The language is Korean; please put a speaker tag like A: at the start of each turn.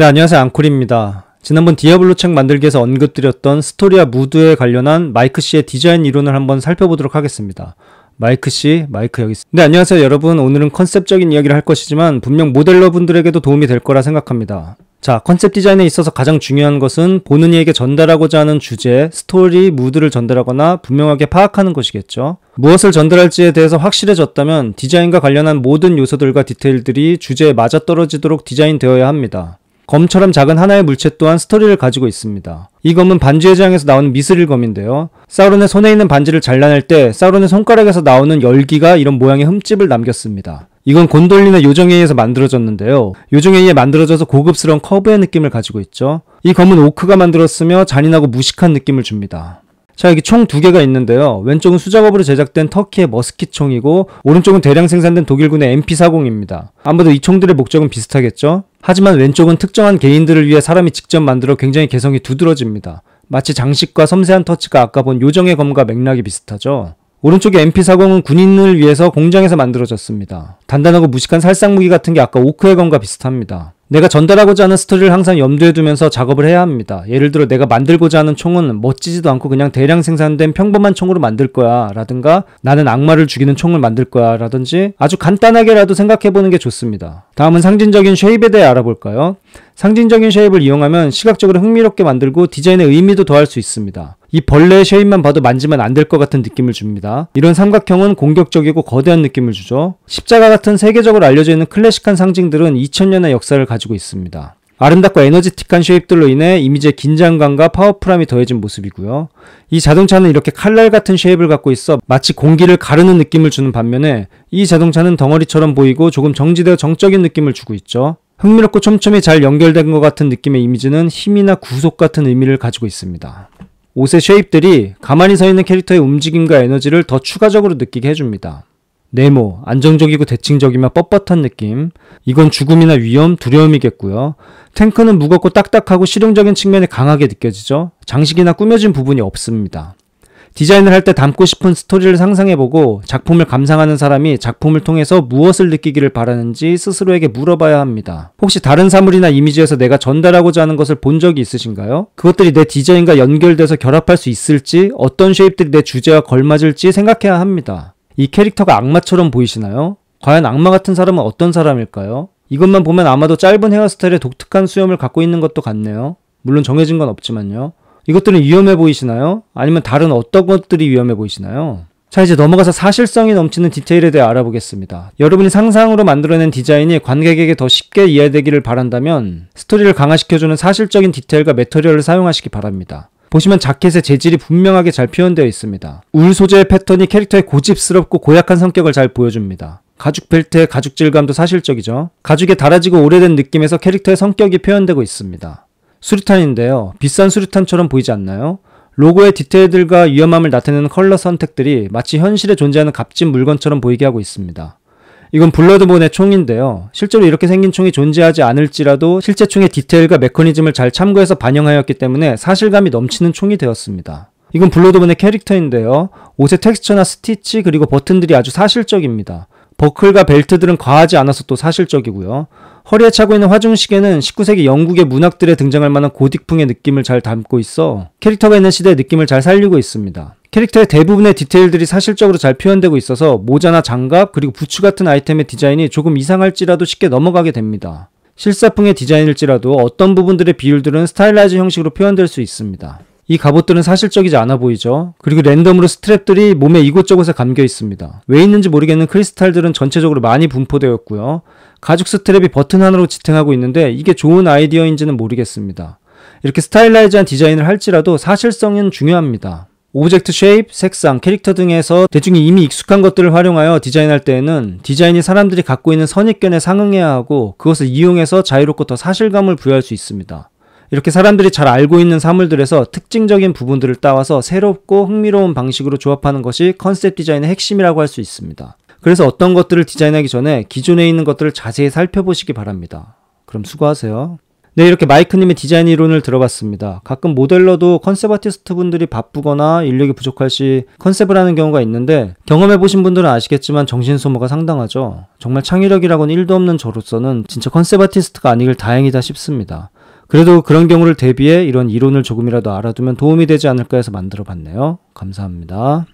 A: 네, 안녕하세요. 앙콜입니다. 지난번 디아블로 책 만들기에서 언급드렸던 스토리와 무드에 관련한 마이크 씨의 디자인 이론을 한번 살펴보도록 하겠습니다. 마이크 씨, 마이크 여기 있습니다. 네, 안녕하세요 여러분. 오늘은 컨셉적인 이야기를 할 것이지만 분명 모델러 분들에게도 도움이 될 거라 생각합니다. 자, 컨셉 디자인에 있어서 가장 중요한 것은 보는 이에게 전달하고자 하는 주제, 스토리, 무드를 전달하거나 분명하게 파악하는 것이겠죠. 무엇을 전달할지에 대해서 확실해졌다면 디자인과 관련한 모든 요소들과 디테일들이 주제에 맞아떨어지도록 디자인되어야 합니다. 검처럼 작은 하나의 물체 또한 스토리를 가지고 있습니다. 이 검은 반지의 장에서 나오는 미스릴 검인데요. 사우론의 손에 있는 반지를 잘라낼 때 사우론의 손가락에서 나오는 열기가 이런 모양의 흠집을 남겼습니다. 이건 곤돌리의 요정에 의해서 만들어졌는데요. 요정에 의해 만들어져서 고급스러운 커브의 느낌을 가지고 있죠. 이 검은 오크가 만들었으며 잔인하고 무식한 느낌을 줍니다. 자 여기 총 두 개가 있는데요. 왼쪽은 수작업으로 제작된 터키의 머스키총이고 오른쪽은 대량 생산된 독일군의 MP40입니다. 아무래도 이 총들의 목적은 비슷하겠죠? 하지만 왼쪽은 특정한 개인들을 위해 사람이 직접 만들어 굉장히 개성이 두드러집니다. 마치 장식과 섬세한 터치가 아까 본 요정의 검과 맥락이 비슷하죠? 오른쪽의 MP40은 군인을 위해서 공장에서 만들어졌습니다. 단단하고 무식한 살상무기 같은 게 아까 오크의 검과 비슷합니다. 내가 전달하고자 하는 스토리를 항상 염두에 두면서 작업을 해야 합니다. 예를 들어 내가 만들고자 하는 총은 멋지지도 않고 그냥 대량 생산된 평범한 총으로 만들 거야 라든가 나는 악마를 죽이는 총을 만들 거야 라든지 아주 간단하게라도 생각해보는 게 좋습니다. 다음은 상징적인 쉐입에 대해 알아볼까요? 상징적인 쉐입을 이용하면 시각적으로 흥미롭게 만들고 디자인의 의미도 더할 수 있습니다. 이 벌레의 쉐입만 봐도 만지면 안 될 것 같은 느낌을 줍니다. 이런 삼각형은 공격적이고 거대한 느낌을 주죠. 십자가 같은 세계적으로 알려져 있는 클래식한 상징들은 2000년의 역사를 가지고 있습니다. 아름답고 에너지틱한 쉐입들로 인해 이미지의 긴장감과 파워풀함이 더해진 모습이고요. 이 자동차는 이렇게 칼날 같은 쉐입을 갖고 있어 마치 공기를 가르는 느낌을 주는 반면에 이 자동차는 덩어리처럼 보이고 조금 정지되어 정적인 느낌을 주고 있죠. 흥미롭고 촘촘히 잘 연결된 것 같은 느낌의 이미지는 힘이나 구속 같은 의미를 가지고 있습니다. 옷의 쉐입들이 가만히 서 있는 캐릭터의 움직임과 에너지를 더 추가적으로 느끼게 해줍니다. 네모, 안정적이고 대칭적이며 뻣뻣한 느낌. 이건 죽음이나 위험, 두려움이겠고요. 탱크는 무겁고 딱딱하고 실용적인 측면이 강하게 느껴지죠. 장식이나 꾸며진 부분이 없습니다. 디자인을 할 때 담고 싶은 스토리를 상상해보고 작품을 감상하는 사람이 작품을 통해서 무엇을 느끼기를 바라는지 스스로에게 물어봐야 합니다. 혹시 다른 사물이나 이미지에서 내가 전달하고자 하는 것을 본 적이 있으신가요? 그것들이 내 디자인과 연결돼서 결합할 수 있을지, 어떤 쉐입들이 내 주제와 걸맞을지 생각해야 합니다. 이 캐릭터가 악마처럼 보이시나요? 과연 악마 같은 사람은 어떤 사람일까요? 이것만 보면 아마도 짧은 헤어스타일의 독특한 수염을 갖고 있는 것도 같네요. 물론 정해진 건 없지만요. 이것들은 위험해 보이시나요? 아니면 다른 어떤 것들이 위험해 보이시나요? 자 이제 넘어가서 사실성이 넘치는 디테일에 대해 알아보겠습니다. 여러분이 상상으로 만들어낸 디자인이 관객에게 더 쉽게 이해되기를 바란다면 스토리를 강화시켜주는 사실적인 디테일과 메터리얼을 사용하시기 바랍니다. 보시면 자켓의 재질이 분명하게 잘 표현되어 있습니다. 울 소재의 패턴이 캐릭터의 고집스럽고 고약한 성격을 잘 보여줍니다. 가죽 벨트의 가죽 질감도 사실적이죠. 가죽에 달아지고 오래된 느낌에서 캐릭터의 성격이 표현되고 있습니다. 수류탄인데요. 비싼 수류탄처럼 보이지 않나요? 로고의 디테일들과 위험함을 나타내는 컬러 선택들이 마치 현실에 존재하는 값진 물건처럼 보이게 하고 있습니다. 이건 블러드본의 총인데요. 실제로 이렇게 생긴 총이 존재하지 않을지라도 실제 총의 디테일과 메커니즘을 잘 참고해서 반영하였기 때문에 사실감이 넘치는 총이 되었습니다. 이건 블러드본의 캐릭터인데요. 옷의 텍스처나 스티치 그리고 버튼들이 아주 사실적입니다. 버클과 벨트들은 과하지 않아서 또 사실적이고요. 허리에 차고 있는 화중시계는 19세기 영국의 문학들에 등장할 만한 고딕풍의 느낌을 잘 담고 있어 캐릭터가 있는 시대의 느낌을 잘 살리고 있습니다. 캐릭터의 대부분의 디테일들이 사실적으로 잘 표현되고 있어서 모자나 장갑 그리고 부츠 같은 아이템의 디자인이 조금 이상할지라도 쉽게 넘어가게 됩니다. 실사풍의 디자인일지라도 어떤 부분들의 비율들은 스타일라이즈 형식으로 표현될 수 있습니다. 이 갑옷들은 사실적이지 않아 보이죠? 그리고 랜덤으로 스트랩들이 몸에 이곳저곳에 감겨 있습니다. 왜 있는지 모르겠는 크리스탈들은 전체적으로 많이 분포되었고요. 가죽 스트랩이 버튼 하나로 지탱하고 있는데 이게 좋은 아이디어인지는 모르겠습니다. 이렇게 스타일라이즈한 디자인을 할지라도 사실성은 중요합니다. 오브젝트 쉐입, 색상, 캐릭터 등에서 대중이 이미 익숙한 것들을 활용하여 디자인할 때에는 디자인이 사람들이 갖고 있는 선입견에 상응해야 하고 그것을 이용해서 자유롭고 더 사실감을 부여할 수 있습니다. 이렇게 사람들이 잘 알고 있는 사물들에서 특징적인 부분들을 따와서 새롭고 흥미로운 방식으로 조합하는 것이 컨셉 디자인의 핵심이라고 할 수 있습니다. 그래서 어떤 것들을 디자인하기 전에 기존에 있는 것들을 자세히 살펴보시기 바랍니다. 그럼 수고하세요. 네, 이렇게 마이크님의 디자인 이론을 들어봤습니다. 가끔 모델러도 컨셉 아티스트 분들이 바쁘거나 인력이 부족할 시 컨셉을 하는 경우가 있는데 경험해보신 분들은 아시겠지만 정신소모가 상당하죠. 정말 창의력이라고는 1도 없는 저로서는 진짜 컨셉 아티스트가 아니길 다행이다 싶습니다. 그래도 그런 경우를 대비해 이런 이론을 조금이라도 알아두면 도움이 되지 않을까 해서 만들어 봤네요. 감사합니다.